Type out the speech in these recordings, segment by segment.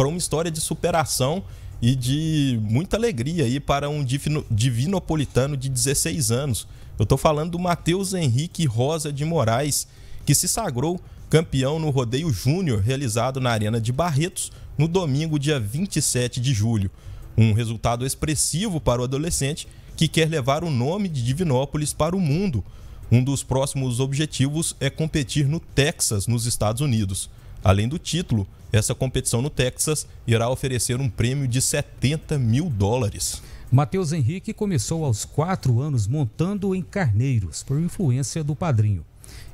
para uma história de superação e de muita alegria aí para um divinopolitano de 16 anos. Eu estou falando do Matheus Henrique Rosa de Moraes, que se sagrou campeão no rodeio júnior realizado na Arena de Barretos no domingo, dia 27 de julho. Um resultado expressivo para o adolescente que quer levar o nome de Divinópolis para o mundo. Um dos próximos objetivos é competir no Texas, nos Estados Unidos. Além do título, essa competição no Texas irá oferecer um prêmio de 70 mil dólares. Matheus Henrique começou aos quatro anos montando em carneiros, por influência do padrinho.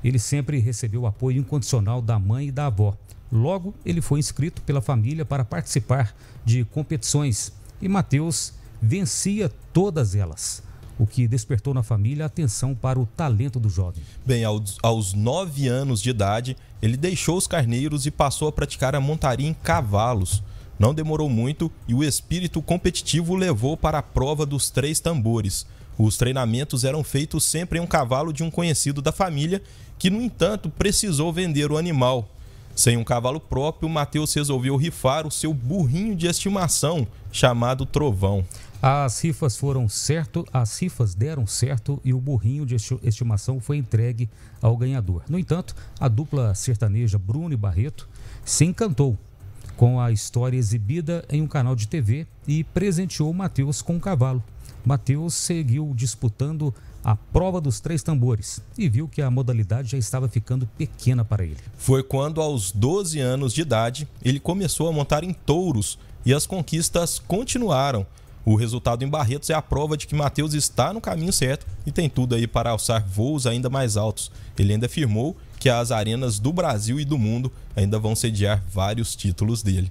Ele sempre recebeu apoio incondicional da mãe e da avó. Logo, ele foi inscrito pela família para participar de competições e Matheus vencia todas elas o que despertou na família a atenção para o talento do jovem. Bem, aos, aos nove anos de idade, ele deixou os carneiros e passou a praticar a montaria em cavalos. Não demorou muito e o espírito competitivo o levou para a prova dos três tambores. Os treinamentos eram feitos sempre em um cavalo de um conhecido da família, que, no entanto, precisou vender o animal. Sem um cavalo próprio, Mateus resolveu rifar o seu burrinho de estimação, chamado Trovão. As rifas foram certo, as rifas deram certo e o burrinho de estimação foi entregue ao ganhador. No entanto, a dupla sertaneja Bruno e Barreto se encantou com a história exibida em um canal de TV e presenteou Matheus com um cavalo. Matheus seguiu disputando a prova dos três tambores e viu que a modalidade já estava ficando pequena para ele. Foi quando, aos 12 anos de idade, ele começou a montar em touros e as conquistas continuaram. O resultado em Barretos é a prova de que Matheus está no caminho certo e tem tudo aí para alçar voos ainda mais altos. Ele ainda afirmou que as arenas do Brasil e do mundo ainda vão sediar vários títulos dele.